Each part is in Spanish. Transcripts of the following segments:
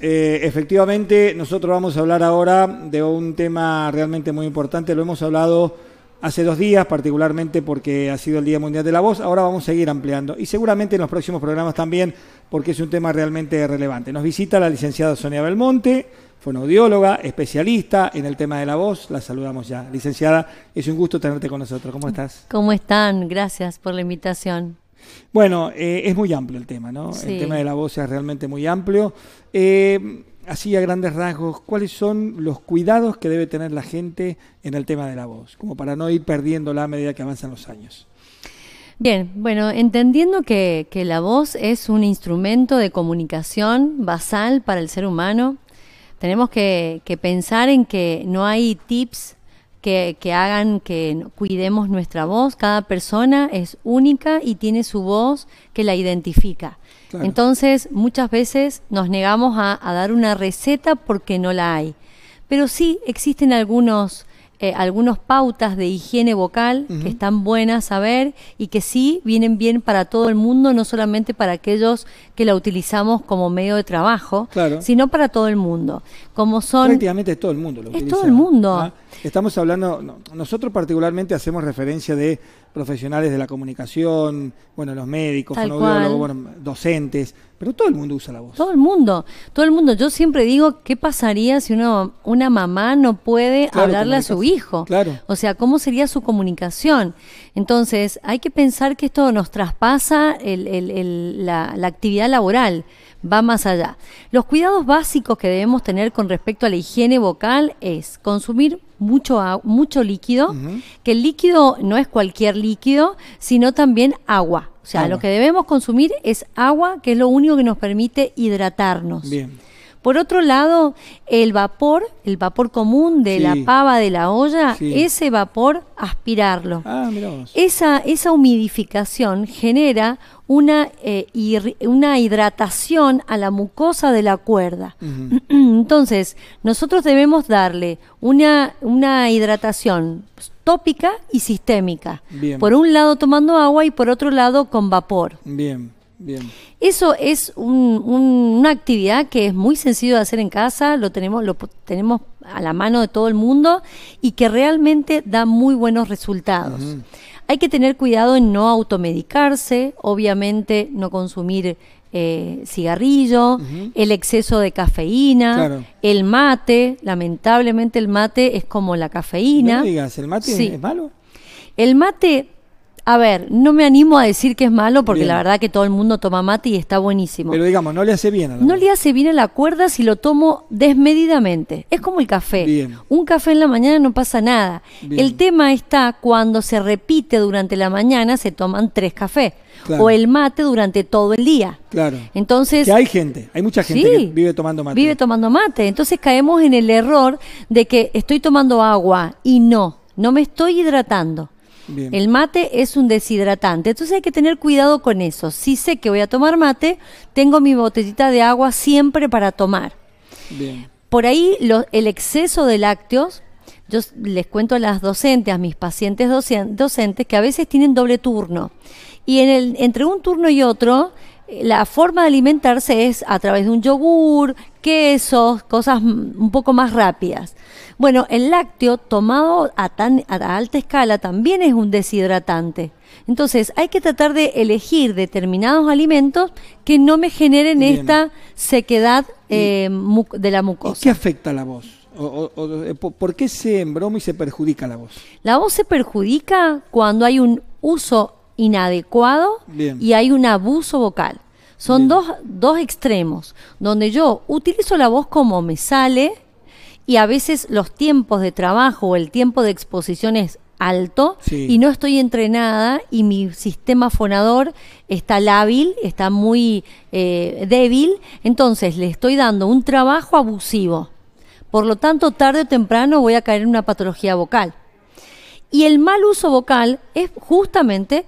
Eh, efectivamente, nosotros vamos a hablar ahora de un tema realmente muy importante. Lo hemos hablado hace dos días, particularmente porque ha sido el Día Mundial de la Voz. Ahora vamos a seguir ampliando y seguramente en los próximos programas también, porque es un tema realmente relevante. Nos visita la licenciada Sonia Belmonte, fonoaudióloga, especialista en el tema de la voz. La saludamos ya. Licenciada, es un gusto tenerte con nosotros. ¿Cómo estás? ¿Cómo están? Gracias por la invitación. Bueno, eh, es muy amplio el tema, ¿no? El tema de la voz es realmente muy amplio. Eh, así a grandes rasgos, ¿cuáles son los cuidados que debe tener la gente en el tema de la voz? Como para no ir perdiéndola a medida que avanzan los años. Bien, bueno, entendiendo que, la voz es un instrumento de comunicación basal para el ser humano, tenemos que pensar en que no hay tips que, hagan que cuidemos nuestra voz. Cada persona es única y tiene su voz que la identifica. Entonces, muchas veces nos negamos a, dar una receta porque no la hay. Pero sí existen algunos eh, algunas pautas de higiene vocal que están buenas a ver y que sí vienen bien para todo el mundo, no solamente para aquellos que la utilizamos como medio de trabajo, sino para todo el mundo. Como son prácticamente todo el mundo Es todo el mundo. ¿ah? Estamos hablando nosotros particularmente hacemos referencia de profesionales de la comunicación, bueno, los médicos, docentes, pero todo el mundo usa la voz. Todo el mundo, todo el mundo. Yo siempre digo, ¿qué pasaría si una, una mamá no puede hablarle a su hijo? Claro. O sea, ¿cómo sería su comunicación? Entonces, hay que pensar que esto nos traspasa la, la actividad laboral va más allá. Los cuidados básicos que debemos tener con respecto a la higiene vocal es consumir mucho, mucho líquido, que el líquido no es cualquier líquido, sino también agua. O sea, lo que debemos consumir es agua, que es lo único que nos permite hidratarnos. Bien. Por otro lado, el vapor, el vapor común de la pava de la olla, ese vapor, aspirarlo. Ah, esa, esa humidificación genera una, eh, una hidratación a la mucosa de la cuerda. Entonces, nosotros debemos darle una, una hidratación tópica y sistémica. Por un lado tomando agua y por otro lado con vapor. Bien. Bien. Eso es una actividad que es muy sencillo de hacer en casa, lo tenemos, lo tenemos a la mano de todo el mundo y que realmente da muy buenos resultados. Hay que tener cuidado en no automedicarse, obviamente no consumir eh, cigarrillo, el exceso de cafeína, el mate, lamentablemente el mate es como la cafeína. digas, ¿el mate es malo? El mate a ver, no me animo a decir que es malo porque la verdad que todo el mundo toma mate y está buenísimo. Pero digamos, no le hace bien a la No le hace bien a la cuerda si lo tomo desmedidamente. Es como el café. Un café en la mañana no pasa nada. El tema está cuando se repite durante la mañana, se toman tres cafés. O el mate durante todo el día. Claro. Entonces. Que hay gente, hay mucha gente que vive tomando mate. Vive tomando mate. Entonces caemos en el error de que estoy tomando agua y no, no me estoy hidratando. El mate es un deshidratante, entonces hay que tener cuidado con eso. Si sé que voy a tomar mate, tengo mi botellita de agua siempre para tomar. Por ahí el exceso de lácteos, yo les cuento a las docentes, a mis pacientes docentes, que a veces tienen doble turno. Y en el, entre un turno y otro, la forma de alimentarse es a través de un yogur, quesos, cosas un poco más rápidas. Bueno, el lácteo tomado a, tan, a alta escala también es un deshidratante. Entonces hay que tratar de elegir determinados alimentos que no me generen esta sequedad eh, de la mucosa. ¿Y qué afecta a la voz? Eh, ¿Por qué se embroma y se perjudica la voz? La voz se perjudica cuando hay un uso inadecuado y hay un abuso vocal. Son dos, dos extremos, donde yo utilizo la voz como me sale y a veces los tiempos de trabajo o el tiempo de exposición es alto y no estoy entrenada y mi sistema fonador está lábil, está muy eh, débil, entonces le estoy dando un trabajo abusivo. Por lo tanto, tarde o temprano voy a caer en una patología vocal. Y el mal uso vocal es justamente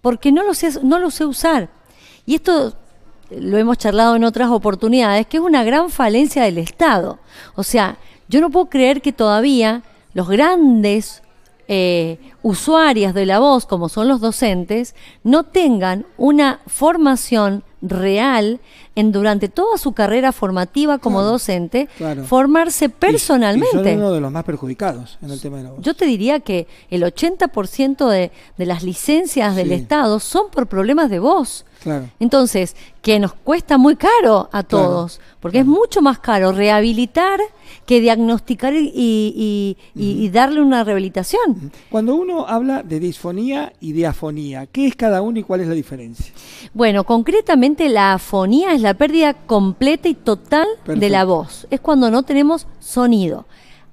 porque no lo sé, no lo sé usar. Y esto lo hemos charlado en otras oportunidades, que es una gran falencia del Estado. O sea, yo no puedo creer que todavía los grandes eh, usuarios usuarias de la voz, como son los docentes, no tengan una formación real en durante toda su carrera formativa como docente formarse personalmente. uno de los más perjudicados en el tema de voz. Yo te diría que el 80% de, de las licencias del Estado son por problemas de voz. Entonces, que nos cuesta muy caro a todos, porque es mucho más caro rehabilitar que diagnosticar y, darle una rehabilitación. Cuando uno habla de disfonía y de afonía, ¿qué es cada uno y cuál es la diferencia? Bueno, concretamente la afonía es la pérdida completa y total de la voz. Es cuando no tenemos sonido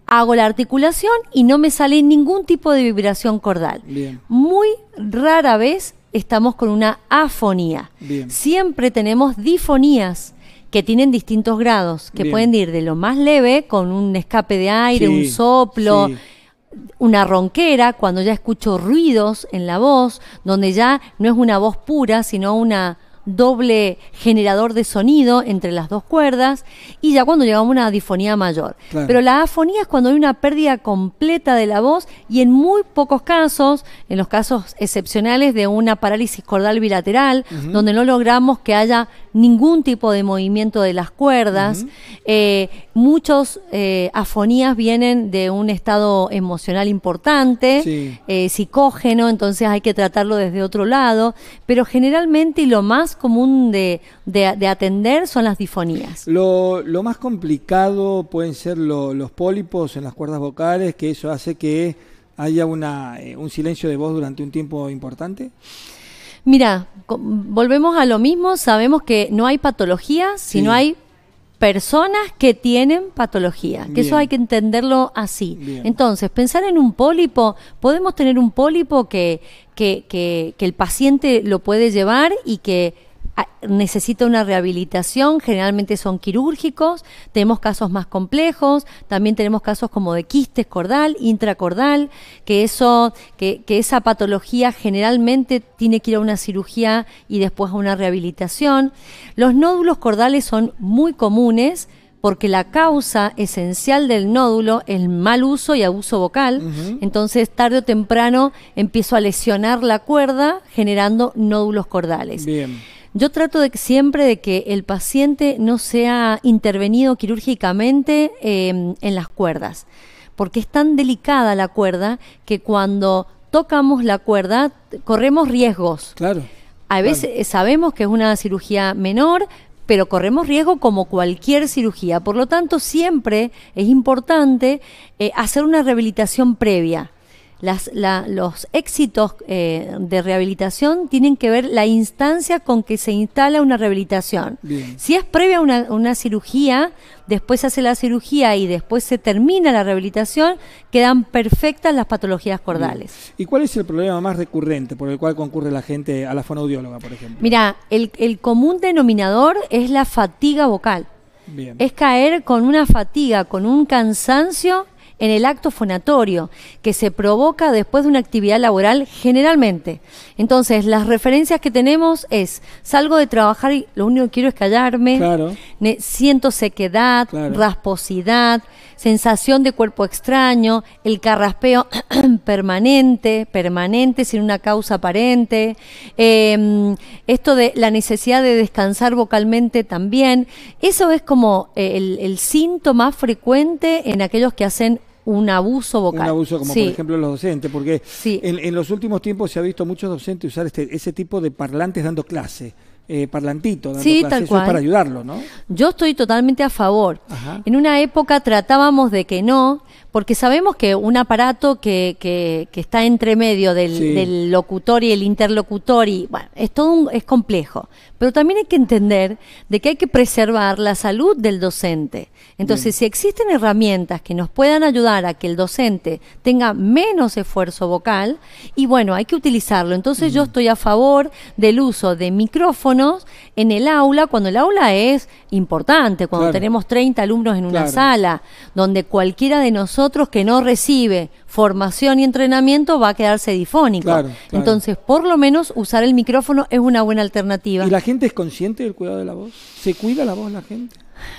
hago la articulación y no me sale ningún tipo de vibración cordal. Muy rara vez estamos con una afonía. Siempre tenemos difonías que tienen distintos grados, que pueden ir de lo más leve, con un escape de aire, un soplo. una ronquera, cuando ya escucho ruidos en la voz, donde ya no es una voz pura, sino una doble generador de sonido entre las dos cuerdas y ya cuando llegamos a una difonía mayor. Pero la afonía es cuando hay una pérdida completa de la voz y en muy pocos casos, en los casos excepcionales de una parálisis cordal bilateral, donde no logramos que haya ningún tipo de movimiento de las cuerdas. Eh, muchos eh, afonías vienen de un estado emocional importante, eh, psicógeno, entonces hay que tratarlo desde otro lado. Pero generalmente lo más común de, atender son las difonías. Lo, lo más complicado pueden ser los pólipos en las cuerdas vocales, que eso hace que haya una, un silencio de voz durante un tiempo importante. Mira, volvemos a lo mismo, sabemos que no hay patologías, sino hay personas que tienen patología, que eso hay que entenderlo así. Entonces, pensar en un pólipo, podemos tener un pólipo que, que, que, que el paciente lo puede llevar y que necesita una rehabilitación, generalmente son quirúrgicos, tenemos casos más complejos, también tenemos casos como de quistes cordal, intracordal, que eso, que, esa patología generalmente tiene que ir a una cirugía y después a una rehabilitación. Los nódulos cordales son muy comunes, porque la causa esencial del nódulo es mal uso y abuso vocal. Entonces, tarde o temprano empiezo a lesionar la cuerda generando nódulos cordales. Bien. Yo trato de siempre de que el paciente no sea intervenido quirúrgicamente em, en las cuerdas, porque es tan delicada la cuerda que cuando tocamos la cuerda corremos riesgos. Claro. A veces sabemos que es una cirugía menor, pero corremos riesgo como cualquier cirugía. Por lo tanto, siempre es importante eh, hacer una rehabilitación previa los éxitos eh, de rehabilitación tienen que ver la instancia con que se instala una rehabilitación. Si es previa a una, cirugía, después se hace la cirugía y después se termina la rehabilitación, quedan perfectas las patologías cordales. ¿Y cuál es el problema más recurrente por el cual concurre la gente a la fonoaudióloga, por ejemplo? Mira, el, común denominador es la fatiga vocal. Es caer con una fatiga, con un cansancio en el acto fonatorio que se provoca después de una actividad laboral generalmente. Entonces, las referencias que tenemos es, salgo de trabajar y lo único que quiero es callarme, siento sequedad, rasposidad, sensación de cuerpo extraño, el carraspeo permanente, permanente, sin una causa aparente, em, esto de la necesidad de descansar vocalmente también, eso es como eh, el, el síntoma frecuente en aquellos que hacen un abuso vocal. Un abuso como por ejemplo los docentes, porque en, en, los últimos tiempos se ha visto muchos docentes usar este, ese tipo de parlantes dando clase. Eh, parlantito dando clases. para ayudarlo, ¿no? Yo estoy totalmente a favor. En una época tratábamos de que no, porque sabemos que un aparato que, que, está entre medio del, locutor y el interlocutor, y bueno, es todo es complejo, pero también hay que entender de que hay que preservar la salud del docente. Entonces, si existen herramientas que nos puedan ayudar a que el docente tenga menos esfuerzo vocal, y bueno, hay que utilizarlo. Entonces, yo estoy a favor del uso de micrófonos en el aula, cuando el aula es importante, cuando tenemos 30 alumnos en una sala, donde cualquiera de nosotros que no recibe formación y entrenamiento va a quedarse difónico. Entonces, por lo menos usar el micrófono es una buena alternativa. ¿Y la gente es consciente del cuidado de la voz? ¿Se cuida la voz la gente?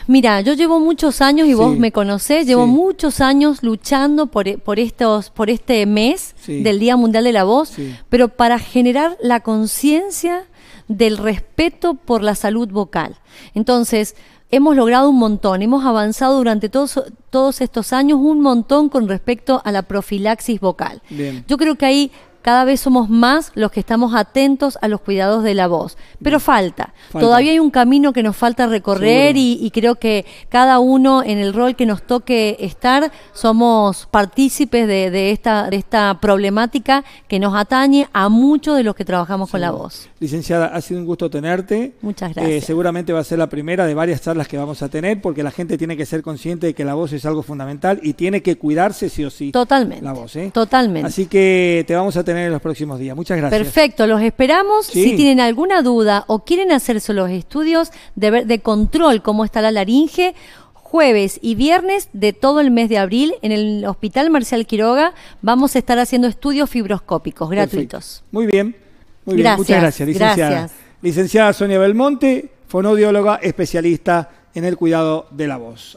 Mira, yo llevo muchos años y vos me conocés, llevo muchos años luchando por, e, por, estos, por este mes del Día Mundial de la Voz, pero para generar la conciencia del respeto por la salud vocal. Entonces, hemos logrado un montón, hemos avanzado durante todos, estos años un montón con respecto a la profilaxis vocal. Yo creo que ahí cada vez somos más los que estamos atentos a los cuidados de la voz. Pero falta. Todavía hay un camino que nos falta recorrer y, creo que cada uno en el rol que nos toque estar somos partícipes de, esta, problemática que nos atañe a muchos de los que trabajamos con la voz. Licenciada, ha sido un gusto tenerte. Muchas eh, gracias. seguramente va a ser la primera de varias charlas que vamos a tener porque la gente tiene que ser consciente de que la voz es algo fundamental y tiene que cuidarse sí o sí. Totalmente. La voz, ¿eh? Totalmente. Así que te vamos a tener en los próximos días. Muchas gracias. Perfecto, los esperamos. Si tienen alguna duda o quieren hacerse los estudios de, control, cómo está la laringe, jueves y viernes de todo el mes de abril en el Hospital Marcial Quiroga vamos a estar haciendo estudios fibroscópicos gratuitos. Muy bien, Muchas gracias, licenciada. Gracias. Licenciada Sonia Belmonte, fonodióloga especialista en el cuidado de la voz.